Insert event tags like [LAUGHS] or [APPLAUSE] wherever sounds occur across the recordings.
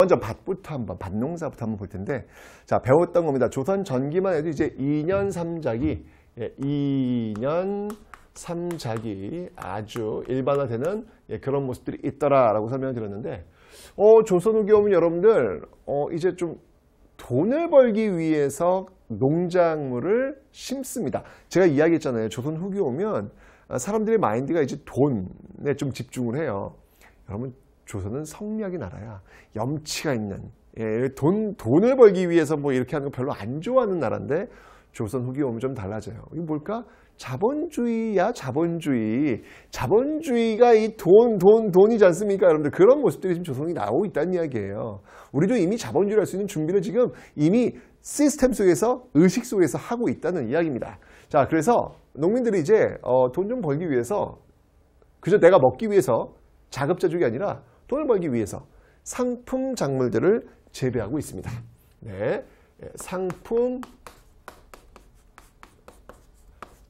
먼저 밭부터 한번 밭농사부터 한번 볼 텐데 자 배웠던 겁니다. 조선 전기만 해도 이제 2년 3작이 예, 2년 3작이 아주 일반화되는 예, 그런 모습들이 있더라라고 설명을 드렸는데 어, 조선 후기 오면 여러분들 어, 이제 좀 돈을 벌기 위해서 농작물을 심습니다. 제가 이야기했잖아요. 조선 후기 오면 아, 사람들의 마인드가 이제 돈에 좀 집중을 해요. 여러분 조선은 성리학이 나라야. 염치가 있는 예, 돈 돈을 벌기 위해서 뭐 이렇게 하는 거 별로 안 좋아하는 나라인데 조선 후기 오면 좀 달라져요. 이게 뭘까? 자본주의야 자본주의. 자본주의가 이 돈, 돈, 돈이지 않습니까? 여러분들 그런 모습들이 지금 조선이 나오고 있다는 이야기예요. 우리도 이미 자본주의를 할 수 있는 준비를 지금 이미 시스템 속에서 의식 속에서 하고 있다는 이야기입니다. 자 그래서 농민들이 이제 어, 돈좀 벌기 위해서 그저 내가 먹기 위해서 자급자족이 아니라 돈을 벌기 위해서 상품 작물들을 재배하고 있습니다. 네, 예, 상품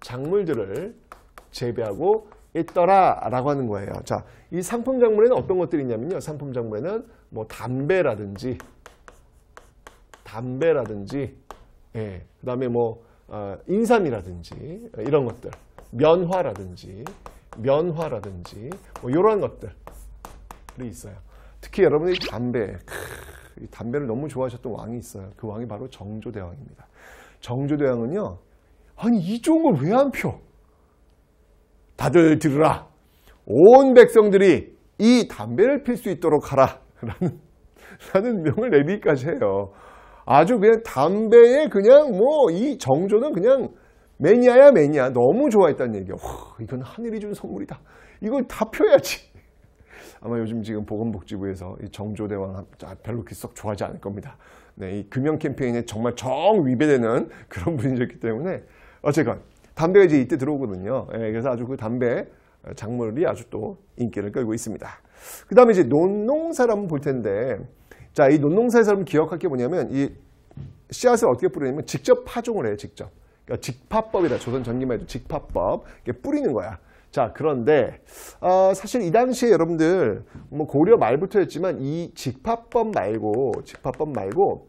작물들을 재배하고 있더라 라고 하는 거예요. 자, 이 상품 작물에는 어떤 것들이 있냐면요. 상품 작물에는 뭐 담배라든지 담배라든지 예, 그 다음에 뭐 어, 인삼이라든지 이런 것들 면화라든지 면화라든지 뭐 이런 것들 인물이 있어요. 특히 여러분이 담배, 크, 담배를 너무 좋아하셨던 왕이 있어요. 그 왕이 바로 정조대왕입니다. 정조대왕은요, 아니 이 좋은 걸왜안 펴? 다들 들으라. 온 백성들이 이 담배를 필 수 있도록 하라. [LAUGHS] 라는, 라는 명을 내리기까지 해요. 아주 그냥 담배에 그냥 뭐 이 정조는 그냥 매니아야 매니아 너무 좋아했다는 얘기야. 와, 이건 하늘이 준 선물이다. 이걸 다 펴야지. 아마 요즘 지금 보건복지부에서 이 정조대와 아, 별로 그썩 좋아하지 않을 겁니다. 네, 이 금연 캠페인에 정말 정 위배되는 [LAUGHS] 그런 분이셨기 때문에 어쨌건 담배가 이제 이때 들어오거든요. 예, 그래서 아주 그 담배 작물이 아주 또 인기를 끌고 있습니다. 그 다음에 이제 논농사를 한번 볼 텐데 자, 이 논농사에서 여러 기억할 게 뭐냐면 이 씨앗을 어떻게 뿌리냐면 직접 파종을 해요, 직접. 그러니까 직파법이다. 조선 전기만 해도 직파법. 뿌리는 거야. 자 그런데 어, 사실 이 당시에 여러분들 뭐 고려 말부터 했지만 이 직파법 말고 직파법 말고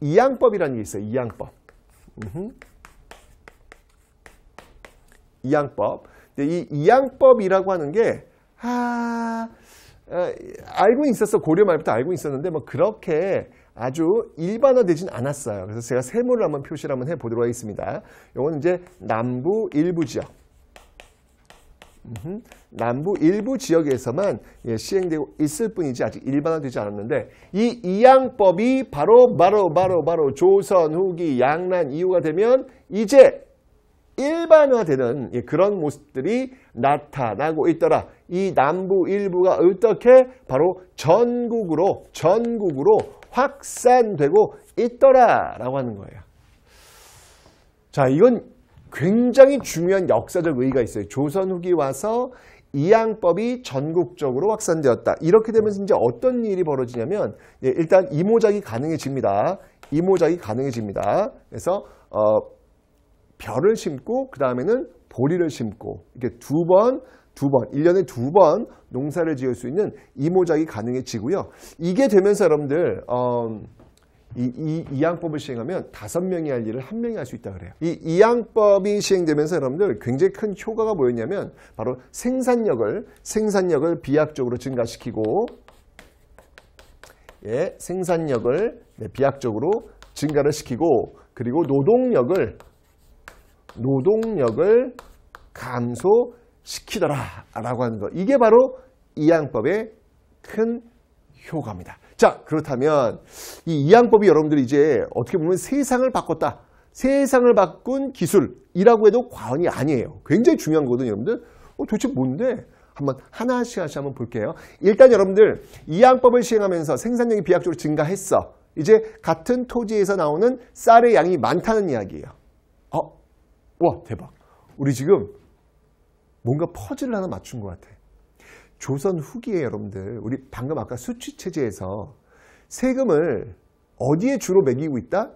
이양법이라는 게 있어요. 이양법. 이양법. 이 이양법이라고 하는 게 아, 어, 알고 있었어. 고려 말부터 알고 있었는데 뭐 그렇게 아주 일반화되진 않았어요. 그래서 제가 세모를 한번 표시를 한번 해보도록 하겠습니다. 이건 이제 남부 일부 지역. 음, 남부 일부 지역에서만 예, 시행되고 있을 뿐이지 아직 일반화되지 않았는데 이 이양법이 바로 바로 바로 바로 조선 후기 양란 이후가 되면 이제 일반화되는 예, 그런 모습들이 나타나고 있더라. 이 남부 일부가 어떻게 바로 전국으로 전국으로 확산되고 있더라라고 하는 거예요. 자, 이건 굉장히 중요한 역사적 의의가 있어요. 조선 후기 와서 이양법이 전국적으로 확산되었다. 이렇게 되면서 이제 어떤 일이 벌어지냐면 예, 일단 이모작이 가능해집니다. 이모작이 가능해집니다. 그래서 어, 벼를 심고 그 다음에는 보리를 심고 이렇게 두 번, 두 번, 일년에 두 번 농사를 지을 수 있는 이모작이 가능해지고요. 이게 되면서 여러분들 어, 이, 이 이양법을 시행하면 다섯 명이 할 일을 한 명이 할 수 있다 그래요. 이 이양법이 시행되면서 여러분들 굉장히 큰 효과가 뭐였냐면 바로 생산력을 생산력을 비약적으로 증가시키고 예, 생산력을 네, 비약적으로 증가를 시키고 그리고 노동력을 노동력을 감소시키더라라고 하는 거 이게 바로 이양법의 큰 효과입니다. 자 그렇다면 이 이항법이 여러분들이 이제 어떻게 보면 세상을 바꿨다. 세상을 바꾼 기술이라고 해도 과언이 아니에요. 굉장히 중요한 거거든요. 여러분들 어, 도대체 뭔데? 한번 하나씩 하나씩 한번 볼게요. 일단 여러분들 이항법을 시행하면서 생산량이 비약적으로 증가했어. 이제 같은 토지에서 나오는 쌀의 양이 많다는 이야기예요. 어? 와 대박. 우리 지금 뭔가 퍼즐을 하나 맞춘 것 같아. 조선 후기에 여러분들 우리 방금 아까 수취체제에서 세금을 어디에 주로 매기고 있다?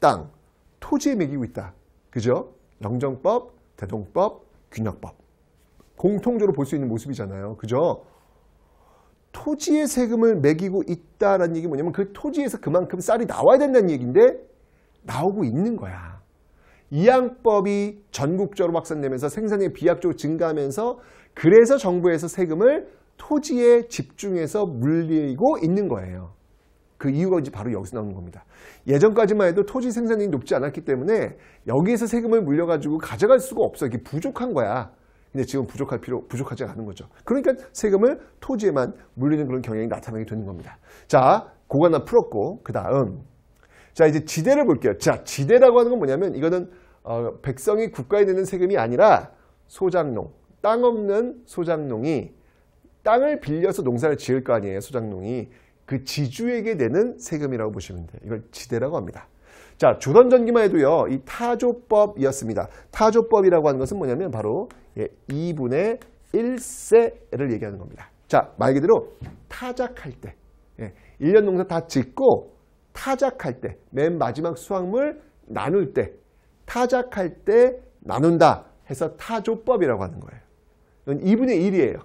땅, 토지에 매기고 있다. 그죠? 영정법, 대동법, 균역법. 공통적으로 볼 수 있는 모습이잖아요. 그죠? 토지에 세금을 매기고 있다라는 얘기 뭐냐면 그 토지에서 그만큼 쌀이 나와야 된다는 얘기인데 나오고 있는 거야. 이양법이 전국적으로 확산되면서 생산이 비약적으로 증가하면서 그래서 정부에서 세금을 토지에 집중해서 물리고 있는 거예요. 그 이유가 이제 바로 여기서 나오는 겁니다. 예전까지만 해도 토지 생산량이 높지 않았기 때문에 여기에서 세금을 물려가지고 가져갈 수가 없어. 이게 부족한 거야. 근데 지금 부족할 필요, 부족하지 않은 거죠. 그러니까 세금을 토지에만 물리는 그런 경향이 나타나게 되는 겁니다. 자, 고거 나 풀었고, 그 다음. 자 이제 지대를 볼게요. 자 지대라고 하는 건 뭐냐면 이거는 어, 백성이 국가에 내는 세금이 아니라 소장농, 땅 없는 소장농이 땅을 빌려서 농사를 지을 거 아니에요. 소장농이 그 지주에게 내는 세금이라고 보시면 돼요. 이걸 지대라고 합니다. 자 조선 전기만 해도요 이 타조법이었습니다. 타조법이라고 하는 것은 뭐냐면 바로 예, 2분의 1세를 얘기하는 겁니다. 자말 그대로 타작할 때 예, 1년 농사 다 짓고 타작할 때, 맨 마지막 수확물 나눌 때, 타작할 때 나눈다 해서 타조법이라고 하는 거예요. 이 2분의 1이에요.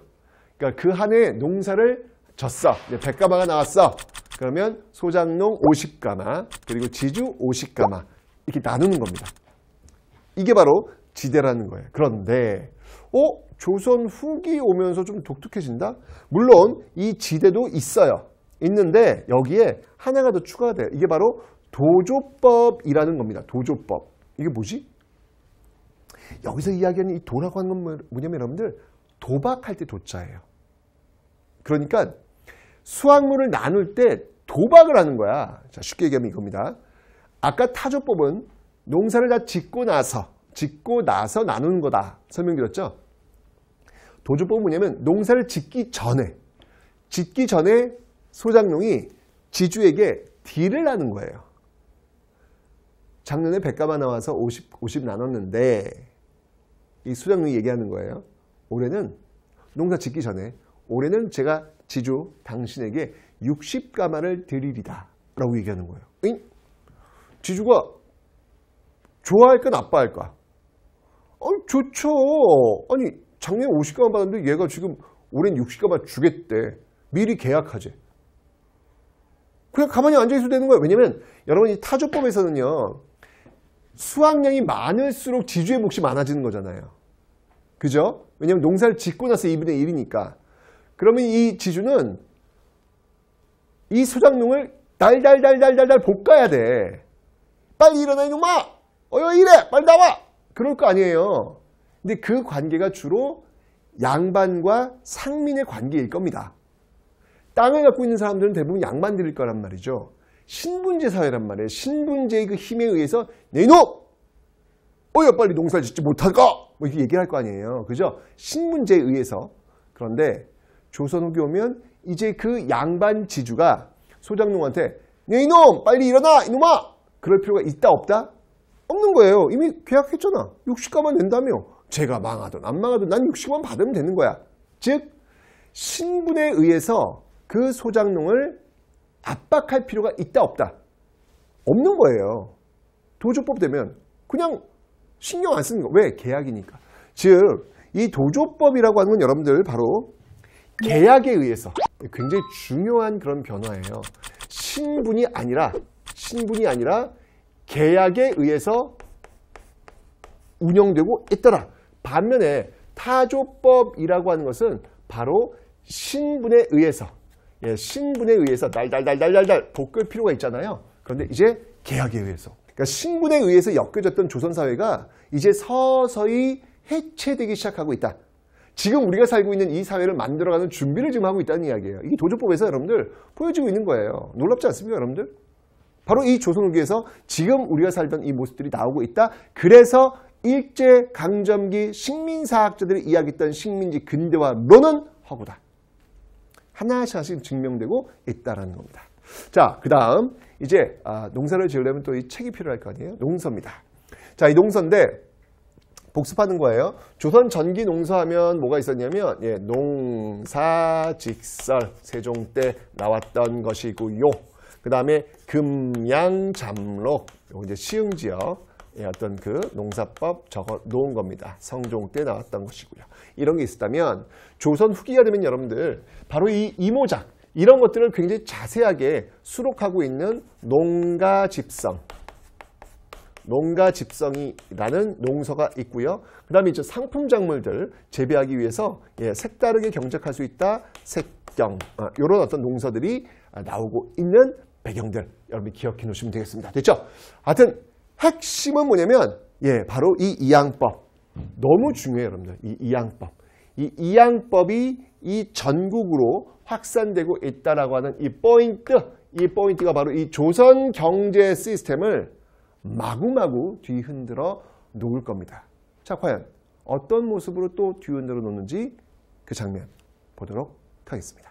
그러니까 그 한 해 농사를 졌어. 이제 1가마가 나왔어. 그러면 소장농 50가마, 그리고 지주 50가마 이렇게 나누는 겁니다. 이게 바로 지대라는 거예요. 그런데 어? 조선 후기 오면서 좀 독특해진다? 물론 이 지대도 있어요. 있는데 여기에 하나가 더 추가돼. 가요 이게 바로 도조법이라는 겁니다. 도조법. 이게 뭐지? 여기서 이야기하는 이 도라고 하는 건 뭐- 뭐냐면 여러분들 도박할 때 도자예요. 그러니까 수학물을 나눌 때 도박을 하는 거야. 자, 쉽게 얘기하면 이겁니다. 아까 타조법은 농사를 다 짓고 나서 짓고 나서 나누는 거다 설명드렸죠. 도조법은 뭐냐면 농사를 짓기 전에 짓기 전에 소장룡이 지주에게 딜을 하는 거예요. 작년에 백가마 나와서 50, 50 나눴는데 이 소장룡이 얘기하는 거예요. 올해는 농사 짓기 전에 올해는 제가 지주 당신에게 60가마를 드리리다 라고 얘기하는 거예요. 잉? 지주가 좋아할까 나빠할까? 어, 좋죠. 아니 작년에 50가마 받았는데 얘가 지금 올해는 60가마 주겠대. 미리 계약하재. 그냥 가만히 앉아있어도 되는 거예요. 왜냐면 여러분 이 타조법에서는요. 수확량이 많을수록 지주의 몫이 많아지는 거잖아요. 그죠? 왜냐면 농사를 짓고 나서 2분의 1이니까. 그러면 이 지주는 이 소작농을 달달달달달달 볶아야 돼. 빨리 일어나 이놈아! 어여 일해! 빨리 나와! 그럴 거 아니에요. 근데 그 관계가 주로 양반과 상민의 관계일 겁니다. 땅을 갖고 있는 사람들은 대부분 양반 들일 거란 말이죠. 신분제 사회란 말이에요. 신분제의 그 힘에 의해서 내놈! 어여 빨리 농사를 짓지 못할까? 뭐 이렇게 얘기할거 아니에요. 그죠? 신분제에 의해서. 그런데 조선 후기 오면 이제 그 양반 지주가 소장농한테 네 이놈 빨리 일어나 이놈아 그럴 필요가 있다 없다? 없는 거예요. 이미 계약했잖아. 60가만 낸다며. 제가 망하든 안 망하든 난 60가만 받으면 되는 거야. 즉 신분에 의해서 그 소장농을 압박할 필요가 있다 없다 없는 거예요 도조법 되면 그냥 신경 안 쓰는 거 왜? 계약이니까 즉 이 도조법이라고 하는 건 여러분들 바로 계약에 의해서 굉장히 중요한 그런 변화예요 신분이 아니라 신분이 아니라 계약에 의해서 운영되고 있더라 반면에 타조법이라고 하는 것은 바로 신분에 의해서 예, 신분에 의해서 날달달달달달 볶을 필요가 있잖아요. 그런데 이제 계약에 의해서. 그러니까 신분에 의해서 엮여졌던 조선사회가 이제 서서히 해체되기 시작하고 있다. 지금 우리가 살고 있는 이 사회를 만들어가는 준비를 지금 하고 있다는 이야기예요. 이게 도조법에서 여러분들 보여지고 있는 거예요. 놀랍지 않습니까 여러분들? 바로 이 조선후기에서 지금 우리가 살던 이 모습들이 나오고 있다. 그래서 일제강점기 식민사학자들이 이야기했던 식민지 근대화론은 허구다. 하나씩 증명되고 있다는 겁니다. 자, 그 다음 이제 아, 농사를 지으려면 또 이 책이 필요할 거 아니에요? 농서입니다. 자, 이 농서인데 복습하는 거예요. 조선 전기 농사하면 뭐가 있었냐면 예, 농사직설 세종 때 나왔던 것이고요. 그 다음에 금양잠록 이제 시흥지역 예, 어떤 그 농사법 적어 놓은 겁니다. 성종 때 나왔던 것이고요. 이런 게 있었다면 조선 후기가 되면 여러분들 바로 이 이모작 이런 것들을 굉장히 자세하게 수록하고 있는 농가집성 농가집성이라는 농서가 있고요. 그 다음에 이제 상품 작물들 재배하기 위해서 예, 색다르게 경작할 수 있다. 색경 아, 이런 어떤 농서들이 아, 나오고 있는 배경들 여러분이 기억해 놓으시면 되겠습니다. 됐죠? 하여튼 핵심은 뭐냐면 예, 바로 이 이양법 너무 중요해요, 여러분들. 이 이양법. 이 이양법이 이 전국으로 확산되고 있다라고 하는 이 포인트, 이 포인트가 바로 이 조선 경제 시스템을 마구마구 뒤흔들어 놓을 겁니다. 자, 과연 어떤 모습으로 또 뒤흔들어 놓는지 그 장면 보도록 하겠습니다.